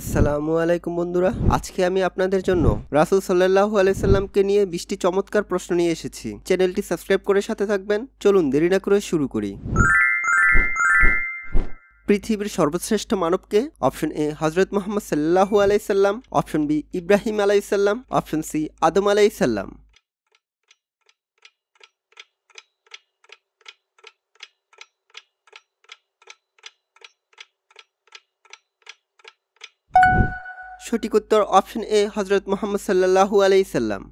আসসালামু আলাইকুম বন্ধুরা আজকে আমি আপনাদের জন্য রাসুল সাল্লাহ আলাইসাল্লামকে নিয়ে বিশটি চমৎকার প্রশ্ন নিয়ে এসেছি চ্যানেলটি সাবস্ক্রাইব করে সাথে থাকবেন চলুন দেরি না করে শুরু করি পৃথিবীর সর্বশ্রেষ্ঠ মানবকে অপশন এ হজরত মোহাম্মদ সাল্লাহু আলাইসাল্লাম অপশন বি ইব্রাহিম আলাইসাল্লাম অপশন সি আদম আলাইসাল্লাম সঠিক উত্তর অপশন এ হজরত মোহাম্মদ সাল্লাহু আলাইসাল্লাম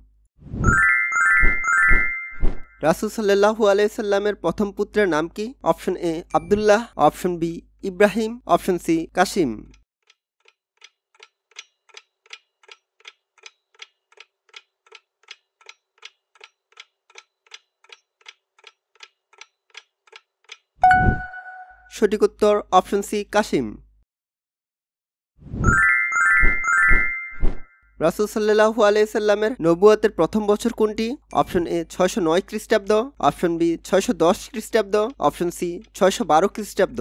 রাসুল সাল্লাহু আলাইসাল্লামের প্রথম পুত্রের নাম কি option A Abdullah option B Ibrahim option C Qasim সঠিক উত্তর অপশন সি কাসিম রাসুল আলাইসাল্লামের নবুয়াতের প্রথম বছর কোনটি অপশন এ ছয়শো নয় খ্রিস্টাব্দ অপশন বি ছয়শো দশ খ্রিস্টাব্দ অপশন সি ছয়শো বারো খ্রিস্টাব্দ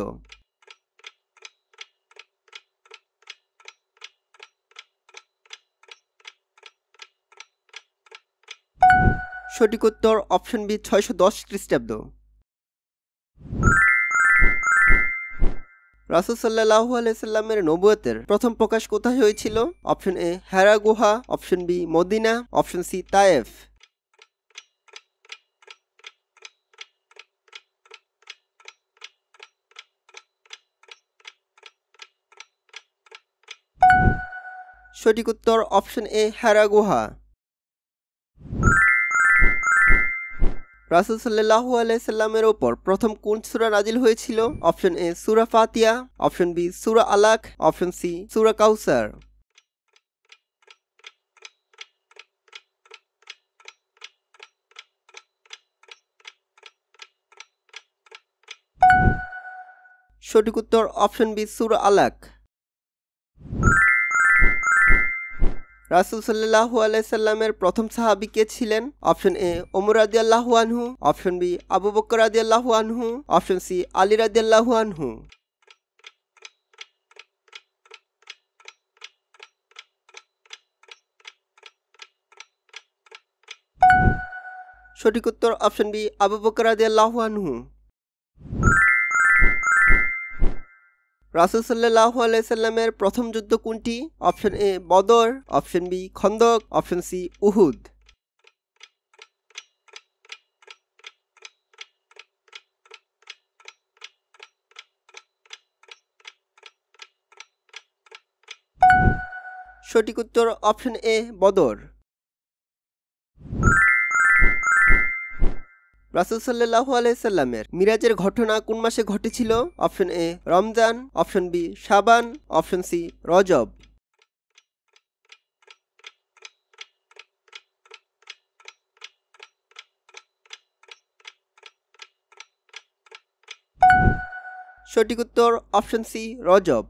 সঠিক উত্তর অপশন বি ছয়শো দশ খ্রিস্টাব্দ রাসুল সাল্লাহ আলাইসাল্লামের নবুয়তের প্রথম প্রকাশ কোথায় হয়েছিল অপশন এ হেরা গুহা option B Medina option C Taif সঠিক উত্তর অপশন এ হেরা গুহা রাসুল সাল্লাহ আলাইসাল্লামের ওপর প্রথম কোন সুরা নাজিল হয়েছিল অপশন এ সুরা ফাতিয়া অপশন বি সুরা আলাক অপশন সি সুরা কাউসার সঠিক উত্তর অপশন বি সুর আলাক রাসুল সাল্লাহু আলাইসাল্লামের প্রথম সাহাবি কে ছিলেন অপশন এ ওমর আদি আনহু অপশন বি আবু বকর আদি আনহু অপশন সি আলী রাজি আল্লাহু আনহু সঠিক উত্তর অপশন বি আবু বকর আদি আল্লাহু আনহু রাসুল সাল্লাহ আলাইসাল্লামের প্রথম যুদ্ধ কোনটি option A Badr option B Khandaq option C Uhud সঠিক উত্তর অপশন এ বদর রাসুল সাল্লাহ আলাইসাল্লামের মিরাজের ঘটনা কোন মাসে ঘটেছিল অপশন এ রমজান অপশন বি সাবান অপশন সি রজব সঠিক উত্তর অপশন সি রজব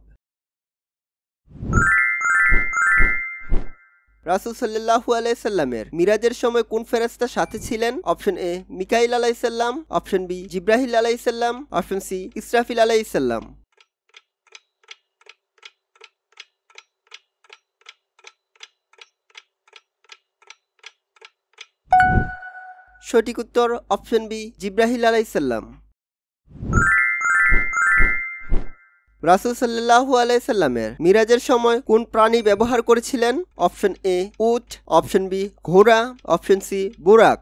রাসুল সাল্লাহু আলাইসাল্লামের মিরাজের সময় কোন ফেরাস্তা সাথে ছিলেন অপশন এ মিকাইল আলাইসাল্লাম অপশন বি জিব্রাহিল আলাইসাল্লাম অপশন সি ইসরাফিল আলাইসাল্লাম সঠিক উত্তর অপশন বি জিব্রাহিল আলাইসাল্লাম রাসুল সাল্লাহু আলাইসাল্লামের মিরাজের সময় কোন প্রাণী ব্যবহার করেছিলেন অপশন এ উট অপশন বি ঘোড়া অপশন সি বুরাক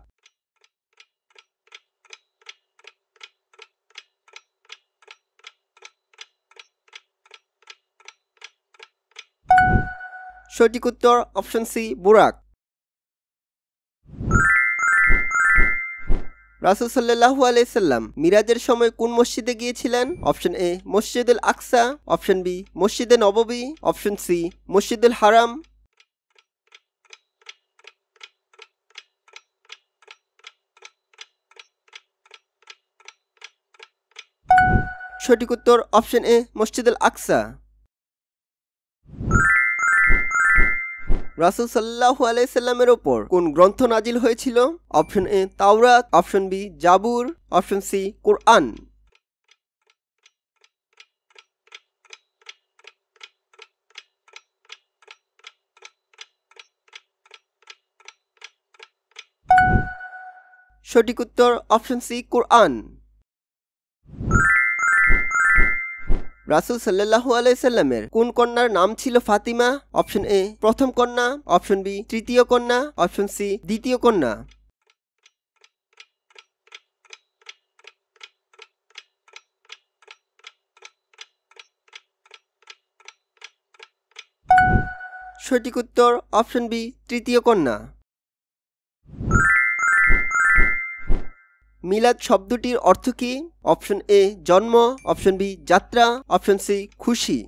সঠিক উত্তর অপশন সি বুরাক রাসুল আলাইসাল্লাম মিরাজের সময় কোন মসজিদে গিয়েছিলেন অপশন এ মসজিদুল আকসা অপশন বি মসজিদে নববী অপশন সি মসজিদুল হারাম সঠিক উত্তর অপশন এ মসজিদুল আকসা রাসুল সাল্লাহ আলাইসাল্লামের ওপর কোন গ্রন্থ নাজিল হয়েছিল option A Tawrat option B Zabur option C Quran সঠিক উত্তর অপশন সি কোরআন রাসুল সাল্লাহ আলাইসাল্লামের কোন কন্যার নাম ছিল ফাতিমা অপশন এ প্রথম কন্যা অপশন বি তৃতীয় কন্যা অপশন সি দ্বিতীয় কন্যা সঠিক উত্তর অপশন বি তৃতীয় কন্যা মিলাদ শব্দটির অর্থ কি অপশন এ জন্ম অপশন বি যাত্রা অপশন সি খুশি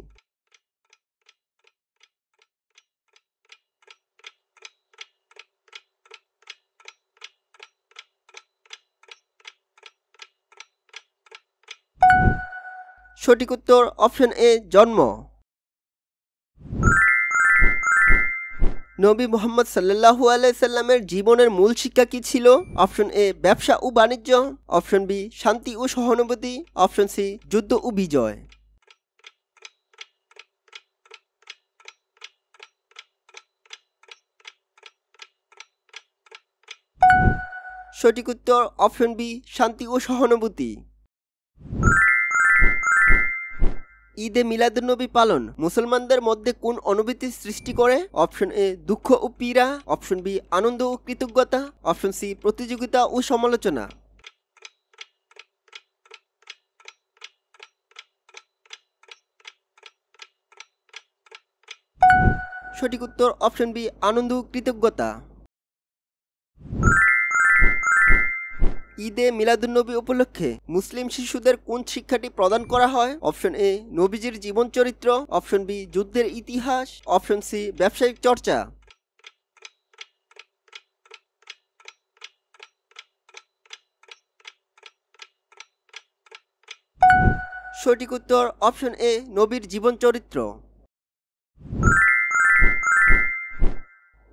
সঠিক উত্তর অপশন এ জন্ম নবী মোহাম্মদ সাল্লাহু আলাইসাল্লামের জীবনের মূল শিক্ষা কি ছিল অপশন এ ব্যবসা ও বাণিজ্য অপশন বি শান্তি ও সহানুভূতি অপশন সি যুদ্ধ ও বিজয় সঠিক উত্তর অপশন বি শান্তি ও সহানুভূতি ঈদে মিলাদুন্নবী পালন মুসলমানদের মধ্যে কোন অনুভূতি সৃষ্টি করে অপশন এ দুঃখ ও পীড়া অপশন বি আনন্দ ও কৃতজ্ঞতা অপশন সি প্রতিযোগিতা ও সমালোচনা সঠিক উত্তর অপশন বি আনন্দ ও কৃতজ্ঞতা ঈদে মিলাদুন্নবী উপলক্ষে মুসলিম শিশুদের কোন শিক্ষাটি প্রদান করা হয় অপশন এ নবীজির জীবন চরিত্র অপশন বি যুদ্ধের ইতিহাস অপশন সি ব্যবসায়িক চর্চা সঠিক উত্তর অপশন এ নবীর জীবন চরিত্র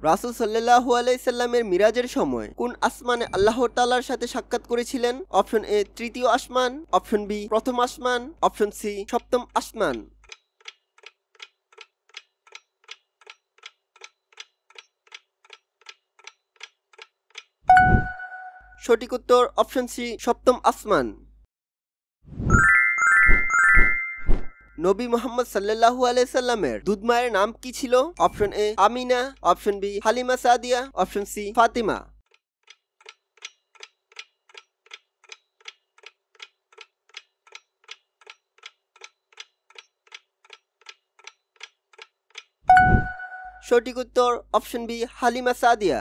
রাসুল সাল্লাহ আলাইসাল্লামের মিরাজের সময় কোন আসমানে আল্লাহ তালার সাথে সাক্ষাৎ করেছিলেন অপশন এ তৃতীয় আসমান অপশন বি প্রথম আসমান অপশন সি সপ্তম আসমান সঠিক উত্তর অপশন সি সপ্তম আসমান নবী মোহাম্মদ সাল্লাহু আলাইসাল্লামের দুধমায়ের নাম কি ছিল option A Amina option B Halima Sadia option C Fatima সঠিক উত্তর অপশন বি হালিমা সাদিয়া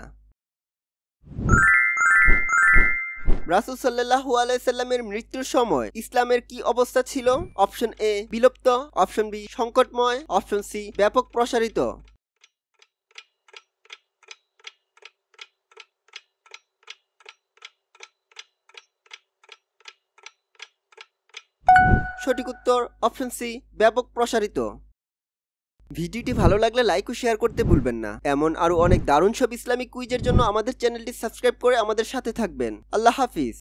রাসুল সাল্লাহু আলাইসাল্লামের মৃত্যুর সময় ইসলামের কি অবস্থা ছিল অপশন এ বিলুপ্ত অপশন বি সংকটময় অপশন সি ব্যাপক প্রসারিত সঠিক উত্তর অপশন সি ব্যাপক প্রসারিত ভিডিওটি ভালো লাগলে লাইক ও শেয়ার করতে ভুলবেন না এমন আরও অনেক দারুণ সব ইসলামিক কুইজের জন্য আমাদের চ্যানেলটি সাবস্ক্রাইব করে আমাদের সাথে থাকবেন আল্লাহ হাফিজ